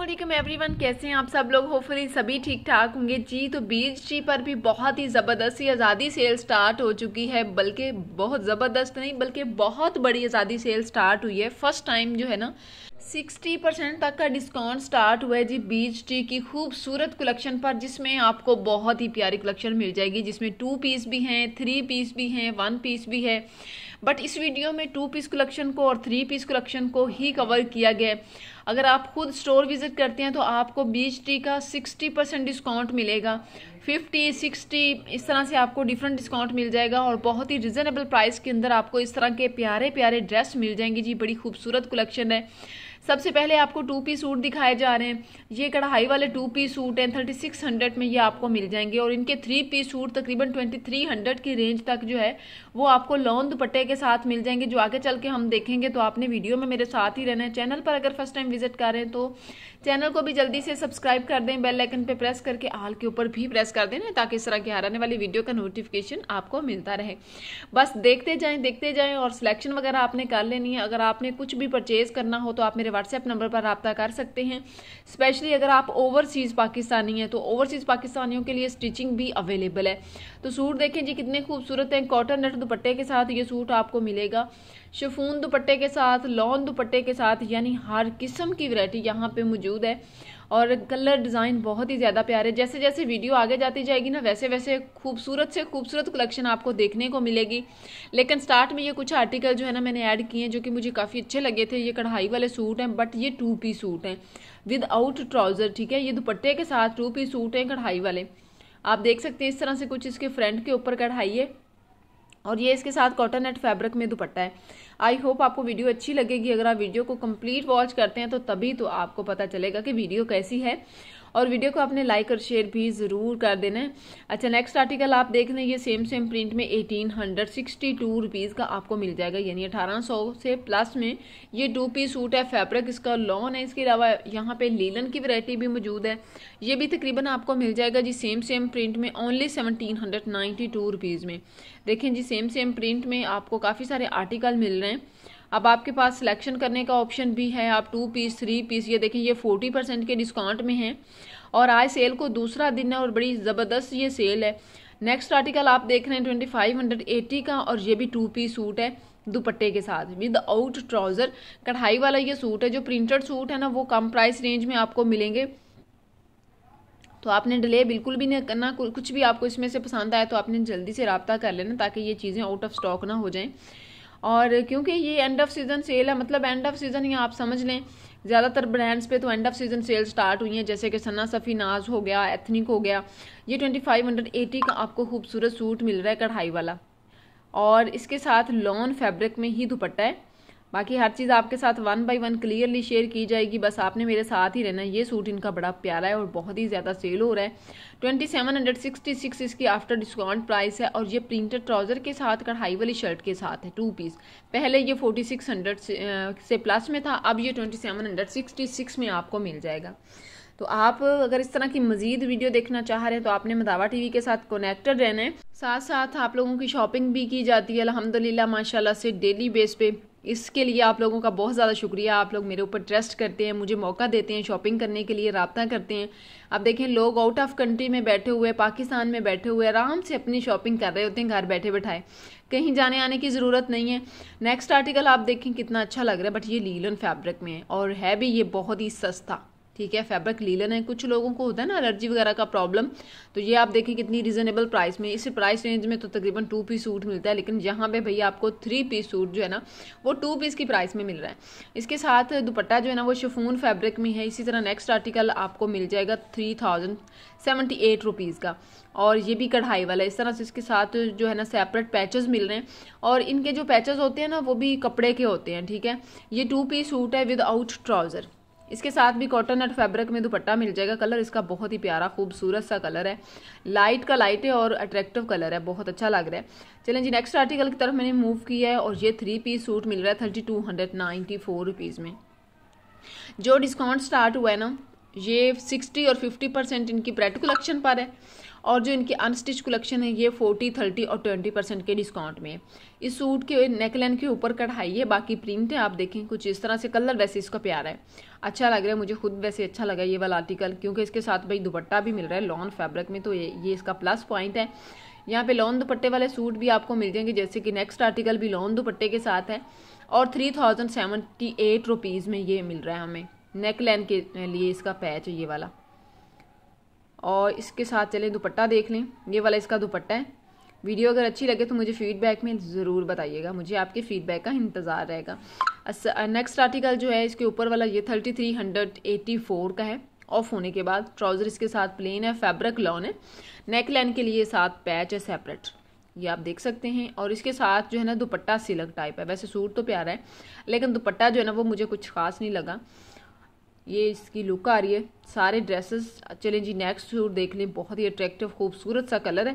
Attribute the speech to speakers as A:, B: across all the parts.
A: Aslam every one कैसे हैं आप सब लोग होपफुली सभी ठीक ठाक होंगे जी तो बीज जी पर भी बहुत ही जबरदस्त आज़ादी सेल स्टार्ट हो चुकी है बल्कि बहुत ज़बरदस्त नहीं बल्कि बहुत बड़ी आज़ादी सेल स्टार्ट हुई है फर्स्ट टाइम जो है ना सिक्सटी परसेंट तक का डिस्काउंट स्टार्ट हुआ है जी बीच टी की खूबसूरत कलेक्शन पर जिसमें आपको बहुत ही प्यारी कलेक्शन मिल जाएगी जिसमें टू पीस भी हैं थ्री पीस भी हैं वन पीस भी है बट इस वीडियो में टू पीस कलेक्शन को और थ्री पीस कलेक्शन को ही कवर किया गया है अगर आप खुद स्टोर विज़िट करते हैं तो आपको बीच टी का सिक्सटी परसेंट डिस्काउंट मिलेगा फिफ्टी सिक्सटी इस तरह से आपको डिफरेंट डिस्काउंट मिल जाएगा और बहुत ही रिजनेबल प्राइस के अंदर आपको इस तरह के प्यारे प्यारे ड्रेस मिल जाएंगे जी बड़ी खूबसूरत कलेक्शन है सबसे पहले आपको टू पी सूट दिखाए जा रहे हैं ये कढ़ाई वाले टू पी सूट हैं थर्टी सिक्स हंड्रेड में ये आपको मिल जाएंगे और इनके थ्री पी सूट तकरीबन ट्वेंटी थ्री हंड्रेड की रेंज तक जो है वो आपको लॉन दुपट्टे के साथ मिल जाएंगे जो आगे चल के हम देखेंगे तो आपने वीडियो में मेरे साथ ही रहना है चैनल पर अगर फर्स्ट टाइम विजिट कर रहे हैं तो चैनल को भी जल्दी से सब्सक्राइब कर दें बेल आइकन पर प्रेस करके आल के ऊपर भी प्रेस कर देना ताकि इस तरह की हर आने वाली वीडियो का नोटिफिकेशन आपको मिलता रहे बस देखते जाएँ देखते जाएँ और सिलेक्शन वगैरह आपने कर लेनी है अगर आपने कुछ भी परचेज करना हो तो आप मेरे व्हाट्सएप नंबर पर रबता कर सकते हैं स्पेशली अगर आप ओवरसीज़ पाकिस्तानी हैं तो ओवरसीज़ पाकिस्तानियों के लिए स्टिचिंग भी अवेलेबल है तो सूट देखें जी कितने खूबसूरत हैं कॉटन नट दुपट्टे के साथ ये सूट आपको मिलेगा शफून दुपट्टे के साथ लॉन दुपट्टे के साथ यानी हर किस्म की वरायटी यहाँ पे मौजूद है और कलर डिज़ाइन बहुत ही ज़्यादा प्यारे जैसे जैसे वीडियो आगे जाती जाएगी ना वैसे वैसे खूबसूरत से खूबसूरत कलेक्शन आपको देखने को मिलेगी लेकिन स्टार्ट में ये कुछ आर्टिकल जो है ना मैंने ऐड किए हैं जो कि मुझे काफ़ी अच्छे लगे थे ये कढ़ाई वाले सूट हैं बट ये टू पी सूट हैं विद आउट ट्राउज़र ठीक है ये दुपट्टे के साथ टू पी सूट हैं कढ़ाई वाले आप देख सकते हैं इस तरह से कुछ इसके फ्रंट के ऊपर कढ़ाई है और ये इसके साथ कॉटन नेट फैब्रिक में दुपट्टा है आई होप आपको वीडियो अच्छी लगेगी अगर आप वीडियो को कंप्लीट वॉच करते हैं तो तभी तो आपको पता चलेगा कि वीडियो कैसी है और वीडियो को आपने लाइक और शेयर भी ज़रूर कर देना है अच्छा नेक्स्ट आर्टिकल आप देख लें ये सेम सेम प्रिंट में eighteen hundred sixty two rupees का आपको मिल जाएगा यानी अठारह सौ से प्लस में ये टू पीस सूट है फैब्रिक इसका लॉन है इसके अलावा यहाँ पे लीलन की वरायटी भी मौजूद है ये भी तकरीबन आपको मिल जाएगा जी सेम सेम प्रिंट में only seventeen hundred ninety two rupees में देखें जी सेम सेम प्रिंट में आपको काफ़ी सारे आर्टिकल मिल रहे हैं अब आपके पास सिलेक्शन करने का ऑप्शन भी है आप टू पीस थ्री पीस ये देखें ये फोर्टी परसेंट के डिस्काउंट में है और आज सेल को दूसरा दिन है और बड़ी ज़बरदस्त ये सेल है नेक्स्ट आर्टिकल आप देख रहे हैं ट्वेंटी फाइव हंड्रेड एटी का और ये भी टू पीस सूट है दुपट्टे के साथ विद आउट ट्राउज़र कढ़ाई वाला ये सूट है जो प्रिंटेड सूट है ना वो कम प्राइस रेंज में आपको मिलेंगे तो आपने डिले बिल्कुल भी नहीं करना कुछ भी आपको इसमें से पसंद आए तो आपने जल्दी से रबता कर लेना ताकि ये चीज़ें आउट ऑफ स्टॉक ना हो जाएं और क्योंकि ये एंड ऑफ सीज़न सेल है मतलब एंड ऑफ सीज़न ही आप समझ लें ज़्यादातर ब्रांड्स पे तो end of season sale start हुई हैं जैसे कि सना सफ़ी नाज हो गया एथनिक हो गया ये ट्वेंटी फाइव हंड्रेड एटी का आपको खूबसूरत सूट मिल रहा है कढ़ाई वाला और इसके साथ लॉन फैब्रिक में ही दुपट्टा है बाकी हर चीज़ आपके साथ one by one clearly share की जाएगी बस आपने मेरे साथ ही रहना ये सूट इनका बड़ा प्यारा है और बहुत ही ज़्यादा सेल हो रहा है twenty seven hundred sixty six इसकी आफ्टर डिस्काउंट प्राइस है और ये प्रिंटेड ट्राउज़र के साथ कढ़ाई वाली शर्ट के साथ है टू पीस पहले ये फोर्टी सिक्स हंड्रेड से प्लस में था अब ये twenty seven hundred sixty six में आपको मिल जाएगा तो आप अगर इस तरह की मजीद वीडियो देखना चाह रहे हैं तो आपने मदावा टीवी के साथ कनेक्टेड रहना है साथ साथ आप लोगों की शॉपिंग भी की जाती है अलहमदिल्ला माशाल्लाह से डेली बेस पे इसके लिए आप लोगों का बहुत ज़्यादा शुक्रिया आप लोग मेरे ऊपर ट्रस्ट करते हैं मुझे मौका देते हैं शॉपिंग करने के लिए रबता करते हैं अब देखें लोग आउट ऑफ कंट्री में बैठे हुए पाकिस्तान में बैठे हुए आराम से अपनी शॉपिंग कर रहे होते हैं घर बैठे बैठाए कहीं जाने आने की ज़रूरत नहीं है नेक्स्ट आर्टिकल आप देखें कितना अच्छा लग रहा है बट ये लीलन फैब्रिक में है और है भी ये बहुत ही सस्ता ठीक है फैब्रिक लीलन है कुछ लोगों को होता है ना एलर्जी वगैरह का प्रॉब्लम तो ये आप देखें कितनी रीजनेबल प्राइस में इस प्राइस रेंज में तो तकरीबन टू पीस सूट मिलता है लेकिन यहाँ पे भैया आपको थ्री पीस सूट जो है ना वो टू पीस की प्राइस में मिल रहा है इसके साथ दुपट्टा जो है ना वो शिफून फैब्रिक में है इसी तरह नेक्स्ट आर्टिकल आपको मिल जाएगा three thousand seventy eight rupees का और ये भी कढ़ाई वाला इस तरह से इसके साथ जो है ना सेपरेट पैचेस मिल रहे हैं और इनके जो पैचेस होते हैं ना वो भी कपड़े के होते हैं ठीक है ये टू पीस सूट है विदाउट ट्राउज़र इसके साथ भी कॉटन नट फैब्रिक में दुपट्टा मिल जाएगा कलर इसका बहुत ही प्यारा खूबसूरत सा कलर है लाइट का लाइट है और अट्रैक्टिव कलर है बहुत अच्छा लग रहा है चलें जी नेक्स्ट आर्टिकल की तरफ मैंने मूव किया है और ये थ्री पीस सूट मिल रहा है thirty two hundred ninety four rupees में जो डिस्काउंट स्टार्ट हुआ है ना ये सिक्सटी और फिफ्टी परसेंट इनकी ब्रेड कलेक्शन पर है और जो इनकी अनस्टिच कलेक्शन है ये फोर्टी थर्टी और ट्वेंटी परसेंट के डिस्काउंट में इस सूट के नेकलाइन के ऊपर कढ़ाई है बाकी प्रिंट है आप देखें कुछ इस तरह से कलर वैसे इसका प्यारा है अच्छा लग रहा है मुझे खुद वैसे अच्छा लगा ये वाला आर्टिकल क्योंकि इसके साथ भाई दुपट्टा भी मिल रहा है लॉन फैब्रिक में तो ये ये इसका प्लस पॉइंट है यहाँ पे लॉन दुपट्टे वाले सूट भी आपको मिल जाएंगे जैसे कि नेक्स्ट आर्टिकल भी लॉन दुपट्टे के साथ है और three thousand seventy eight rupees में ये मिल रहा है हमें नेक के लिए इसका पैच है ये वाला और इसके साथ चलें दुपट्टा देख लें ये वाला इसका दुपट्टा है वीडियो अगर अच्छी लगे तो मुझे फीडबैक में ज़रूर बताइएगा मुझे आपके फीडबैक का इंतज़ार रहेगा नेक्स्ट आर्टिकल जो है इसके ऊपर वाला ये thirty three hundred eighty four का है ऑफ होने के बाद ट्राउज़र इसके साथ प्लेन है फैब्रिक लॉन है नेक लाइन के लिए साथ पैच है सेपरेट ये आप देख सकते हैं और इसके साथ जो है ना दुपट्टा सिलक टाइप है वैसे सूट तो प्यारा है लेकिन दुपट्टा जो है ना वो मुझे कुछ खास नहीं लगा ये इसकी लुक आ रही है सारे ड्रेसेस चलें जी नेक्स्ट सूट देख लें बहुत ही अट्रैक्टिव खूबसूरत सा कलर है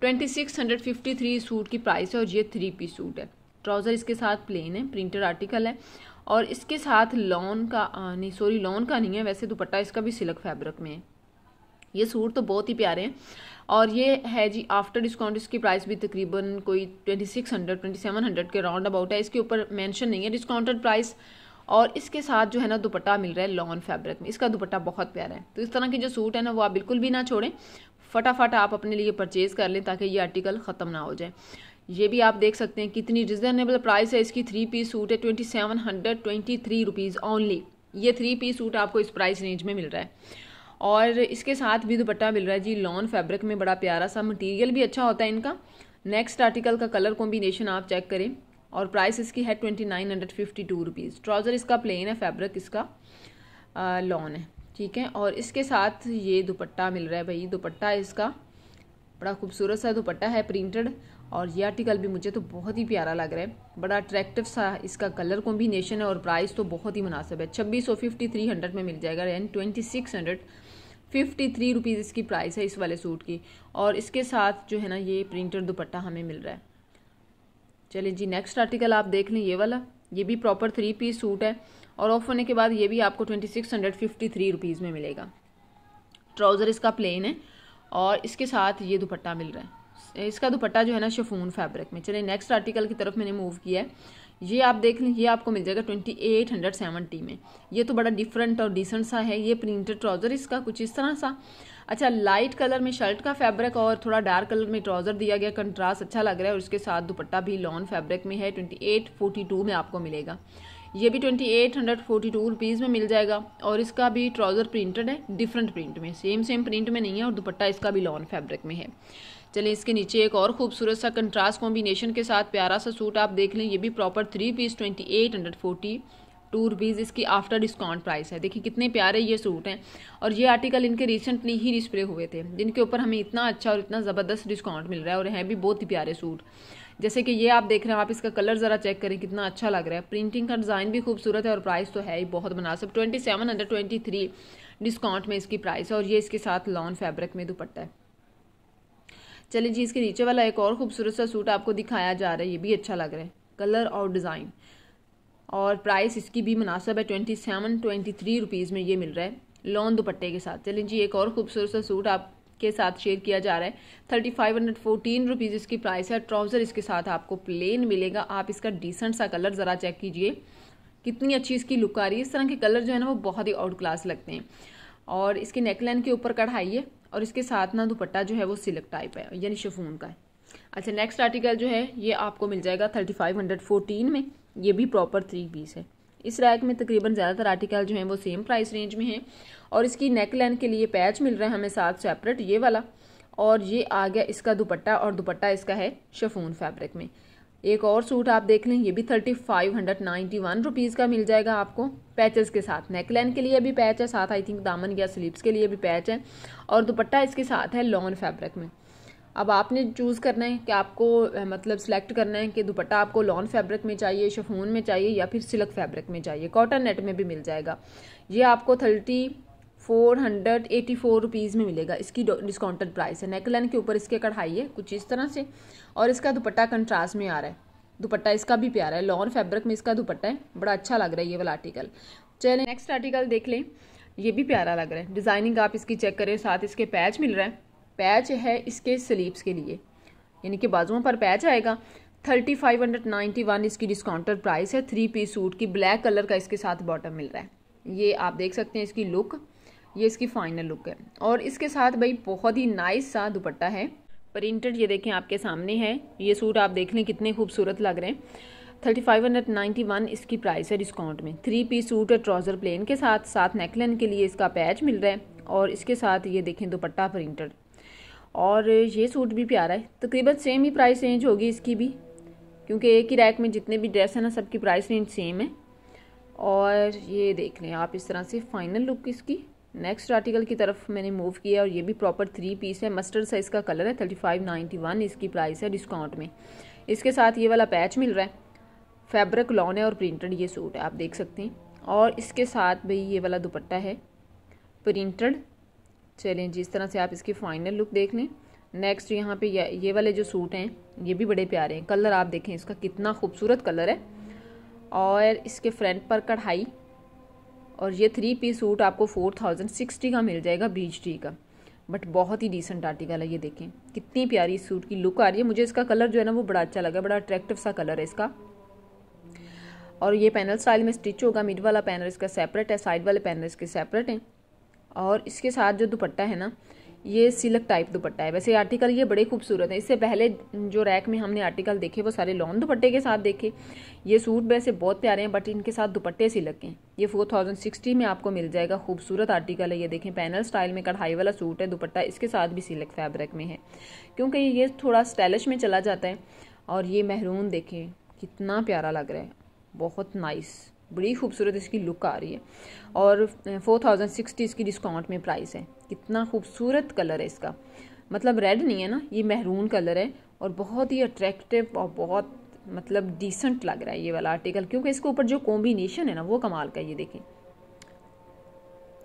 A: twenty six hundred fifty three suit की प्राइस है और ये थ्री पी सूट है ट्राउज़र इसके साथ प्लेन है प्रिंटेड आर्टिकल है और इसके साथ लॉन का नहीं सॉरी लॉन का नहीं है वैसे दुपट्टा इसका भी सिलक फैब्रिक में है ये सूट तो बहुत ही प्यारे हैं और ये है जी आफ्टर डिस्काउंट इसकी प्राइस भी तकरीबन कोई twenty six hundred twenty seven hundred के राउंड अबाउट है इसके ऊपर मेंशन नहीं है डिस्काउंटेड प्राइस और इसके साथ जो है ना दुपट्टा मिल रहा है लॉन फैब्रिक में इसका दुपट्टा बहुत प्यारा है तो इस तरह के जो सूट है ना वो आप बिल्कुल भी ना छोड़ें फटाफट आप अपने लिए परचेज़ कर लें ताकि ये आर्टिकल ख़त्म ना हो जाए ये भी आप देख सकते हैं कितनी रिजनेबल प्राइस है इसकी थ्री पीस सूट है twenty seven hundred twenty three rupees only ये थ्री पीस सूट आपको इस प्राइस रेंज में मिल रहा है और इसके साथ भी दुपट्टा मिल रहा है जी लॉन फैब्रिक में बड़ा प्यारा सा मटीरियल भी अच्छा होता है इनका नेक्स्ट आर्टिकल का कलर कॉम्बिनेशन आप चेक करें और प्राइस इसकी है twenty nine hundred fifty two rupees trouser इसका प्लेन है फैब्रिक इसका लॉन है ठीक है और इसके साथ ये दुपट्टा मिल रहा है भाई दुपट्टा इसका बड़ा खूबसूरत सा दुपट्टा है प्रिंटेड और ये आर्टिकल भी मुझे तो बहुत ही प्यारा लग रहा है बड़ा अट्रैक्टिव सा इसका कलर कॉम्बिनेशन है और प्राइस तो बहुत ही मुनासिब है छब्बीस सौ फिफ्टी थ्री हंड्रेड में मिल जाएगा and twenty six hundred fifty three rupees इसकी प्राइस है इस वाले सूट की और इसके साथ जो है ना ये प्रिंटेड दुपट्टा हमें मिल रहा है चलिए जी नेक्स्ट आर्टिकल आप देख लें ये वाला ये भी प्रॉपर थ्री पीस सूट है और ऑफ होने के बाद ये भी आपको twenty six hundred fifty three rupees में मिलेगा ट्राउज़र इसका प्लेन है और इसके साथ ये दुपट्टा मिल रहा है इसका दुपट्टा जो है ना शफून फैब्रिक में चलिए नेक्स्ट आर्टिकल की तरफ मैंने मूव किया है ये आप देख लें ये आपको मिल जाएगा ट्वेंटी एट हंड्रेड सेवेंटी में ये तो बड़ा डिफरेंट और डिसेंट सा है ये प्रिंटेड ट्राउज़र इसका कुछ इस तरह सा अच्छा लाइट कलर में शर्ट का फैब्रिक और थोड़ा डार्क कलर में ट्राउज़र दिया गया कंट्रास्ट अच्छा लग रहा है और उसके साथ दुपट्टा भी लॉन फैब्रिक में है ट्वेंटी एट फोर्टी टू में आपको मिलेगा ये भी twenty eight hundred forty two rupees में मिल जाएगा और इसका भी ट्राउज़र प्रिंटेड है डिफरेंट प्रिंट में सेम सेम प्रिंट में नहीं है और दुपट्टा इसका भी लॉन फैब्रिक में है चलिए इसके नीचे एक और खूबसूरत सा कंट्रास्ट कॉम्बिनेशन के साथ प्यारा सा सूट आप देख लें ये भी proper three piece twenty eight hundred forty two rupees इसकी आफ्टर डिस्काउंट प्राइस है देखिए कितने प्यारे ये सूट हैं और ये आर्टिकल इनके रिसेंटली ही डिस्प्ले हुए थे जिनके ऊपर हमें इतना अच्छा और इतना ज़बरदस्त डिस्काउंट मिल रहा है और हैं भी बहुत ही प्यारे सूट जैसे कि ये आप देख रहे हैं आप इसका कलर ज़रा चेक करें कितना अच्छा लग रहा है प्रिंटिंग का डिज़ाइन भी खूबसूरत है और प्राइस तो है ही बहुत मुनासिब twenty seven hundred twenty three discount में इसकी प्राइस है और ये इसके साथ लॉन फैब्रिक में दुपट्टा है चलिए जी इसके नीचे वाला एक और खूबसूरत सा सूट आपको दिखाया जा रहा है ये भी अच्छा लग रहा है कलर और डिज़ाइन और प्राइस इसकी भी मुनासब है twenty seven twenty three rupees में ये मिल रहा है लॉन् दुपट्टे के साथ चलें जी एक और खूबसूरत सा सूट आपके साथ शेयर किया जा रहा है thirty five hundred fourteen rupees इसकी प्राइस है ट्राउज़र इसके साथ आपको प्लेन मिलेगा आप इसका डिसेंट सा कलर ज़रा चेक कीजिए कितनी अच्छी इसकी लुक आ रही है इस तरह के कलर जो है ना वो बहुत ही आउट क्लास लगते हैं और इसके नेकलाइन के ऊपर कढ़ाइए और इसके साथ ना दुपट्टा जो है वो सिल्क टाइप है यानी शफून का है अच्छा नेक्स्ट आर्टिकल जो है ये आपको मिल जाएगा थर्टी फाइव हंड्रेड फोर्टीन में ये भी प्रॉपर थ्री पीस है इस रैक में तकरीबन ज़्यादातर आर्टिकल जो हैं वो सेम प्राइस रेंज में हैं और इसकी नेक लाइन के लिए पैच मिल रहा है हमें साथ सेपरेट ये वाला और ये आ गया इसका दुपट्टा और दुपट्टा इसका है शफून फैब्रिक में एक और सूट आप देख लें ये भी thirty five hundred ninety one rupees का मिल जाएगा आपको पैचेस के साथ नेक नेकलाइन के लिए भी पैच है साथ आई थिंक दामन या स्लीप्स के लिए भी पैच है और दुपट्टा इसके साथ है लॉन्ग फैब्रिक में अब आपने चूज़ करना है कि आपको मतलब सेलेक्ट करना है कि दुपट्टा आपको लॉन फैब्रिक में चाहिए शफून में चाहिए या फिर सिल्क फैब्रिक में चाहिए कॉटन नेट में भी मिल जाएगा ये आपको thirty four hundred eighty four rupees में मिलेगा इसकी डिस्काउंटेड प्राइस है नेकलाइन के ऊपर इसके कढ़ाई है कुछ इस तरह से और इसका दुपट्टा कंट्रास्ट में आ रहा है दुपट्टा इसका भी प्यारा है लॉन फैब्रिक में इसका दुपट्टा है बड़ा अच्छा लग रहा है ये वाला आर्टिकल चलें नेक्स्ट आर्टिकल देख लें ये भी प्यारा लग रहा है डिज़ाइनिंग आप इसकी चेक करें साथ इसके पैच मिल रहा है पैच है इसके स्लीप्स के लिए यानी कि बाजुओं पर पैच आएगा thirty five hundred ninety one इसकी डिस्काउंटर प्राइस है थ्री पीस सूट की ब्लैक कलर का इसके साथ बॉटम मिल रहा है ये आप देख सकते हैं इसकी लुक ये इसकी फाइनल लुक है और इसके साथ भाई बहुत ही नाइस सा दुपट्टा है प्रिंटेड ये देखें आपके सामने है ये सूट आप देख लें कितने खूबसूरत लग रहे हैं thirty five hundred ninety one इसकी प्राइस है डिस्काउंट में थ्री पीस सूट है ट्राउज़र प्लेन के साथ साथ नेकलाइन के लिए इसका पैच मिल रहा है और इसके साथ ये देखें दुपट्टा प्रिंटेड और ये सूट भी प्यारा है तकरीबन सेम ही प्राइस रेंज होगी इसकी भी क्योंकि एक ही रैक में जितने भी ड्रेस हैं ना सबकी प्राइस रेंज सेम है और ये देख लें आप इस तरह से फाइनल लुक इसकी नेक्स्ट आर्टिकल की तरफ मैंने मूव किया और ये भी प्रॉपर थ्री पीस है मस्टर्ड साइज़ का कलर है थर्टी फाइव नाइन्टी वन इसकी प्राइस है डिस्काउंट में इसके साथ ये वाला पैच मिल रहा है फैब्रिक लॉन है और प्रिंटेड ये सूट है आप देख सकते हैं और इसके साथ भाई ये वाला दुपट्टा है प्रिंटेड चलें जिस तरह से आप इसकी फाइनल लुक देख लें नेक्स्ट यहाँ पे ये वाले जो सूट हैं ये भी बड़े प्यारे हैं कलर आप देखें इसका कितना खूबसूरत कलर है और इसके फ्रंट पर कढ़ाई और ये थ्री पीस सूट आपको फोर थाउजेंड सिक्सटी का मिल जाएगा बीच टी का बट बहुत ही डिसेंट आर्टिकल है ये देखें कितनी प्यारी सूट की लुक आ रही है मुझे इसका कलर जो है ना वो बड़ा अच्छा लगा बड़ा अट्रैक्टिव सा कलर है इसका और ये पैनल स्टाइल में स्टिच होगा मिड वाला पैनल इसका सेपरेट है साइड वाले पैनल इसके सेपरेट हैं और इसके साथ जो दुपट्टा है ना ये सिलक टाइप दुपट्टा है वैसे आर्टिकल ये बड़े खूबसूरत हैं इससे पहले जो रैक में हमने आर्टिकल देखे वो सारे लॉन दुपट्टे के साथ देखे ये सूट वैसे बहुत प्यारे हैं बट इनके साथ दुपट्टे सिलक हैं ये फोर थाउजेंड सिक्सटी में आपको मिल जाएगा खूबसूरत आर्टिकल है ये देखें पैनल स्टाइल में कढ़ाई वाला सूट है दुपट्टा इसके साथ भी सिलक फैब्रिक में है क्योंकि ये थोड़ा स्टाइलिश में चला जाता है और ये महरून देखें कितना प्यारा लग रहा है बहुत नाइस बड़ी खूबसूरत इसकी लुक आ रही है और फोर थाउजेंड सिक्सटी इसकी डिस्काउंट में प्राइस है कितना खूबसूरत कलर है इसका मतलब रेड नहीं है ना ये महरून कलर है और बहुत ही अट्रैक्टिव और बहुत मतलब डिसेंट लग रहा है ये वाला आर्टिकल क्योंकि इसके ऊपर जो कॉम्बिनेशन है ना वो कमाल का ये देखें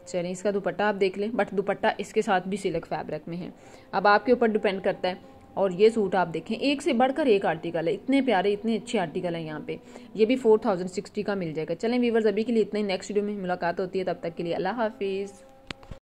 A: चलें इसका दुपट्टा आप देख लें बट दुपट्टा इसके साथ भी सिलक फैब्रिक में है अब आपके ऊपर डिपेंड करता है और ये सूट आप देखें एक से बढ़कर एक आर्टिकल है इतने प्यारे इतने अच्छे आर्टिकल हैं यहाँ पे ये भी फोर थाउजेंड सिक्सटी का मिल जाएगा चलें वीवर्स अभी के लिए इतना ही नेक्स्ट वीडियो में मुलाकात होती है तब तक के लिए अल्लाह हाफिज़